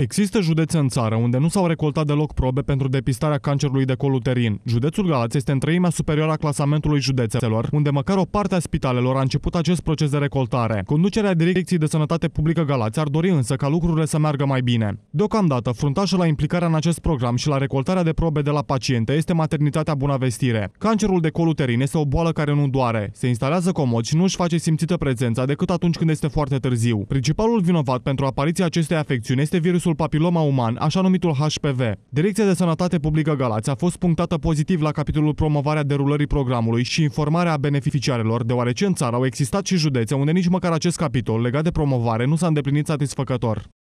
Există județe în țară unde nu s-au recoltat deloc probe pentru depistarea cancerului de col uterin. Județul Galați este în treimea superioară a clasamentului județelor, unde măcar o parte a spitalelor a început acest proces de recoltare. Conducerea Direcției de Sănătate Publică Galați ar dori însă ca lucrurile să meargă mai bine. Deocamdată, fruntașul la implicarea în acest program și la recoltarea de probe de la paciente este maternitatea Bunăvestire. Cancerul de col uterin este o boală care nu doare, se instalează comod și nu își face simțită prezența decât atunci când este foarte târziu. Principalul vinovat pentru apariția acestei afecțiuni este virusul virusul papiloma uman, așa numitul HPV. Direcția de Sănătate Publică Galați a fost punctată pozitiv la capitolul promovarea derulării programului și informarea beneficiarilor, deoarece în țară au existat și județe unde nici măcar acest capitol legat de promovare nu s-a îndeplinit satisfăcător.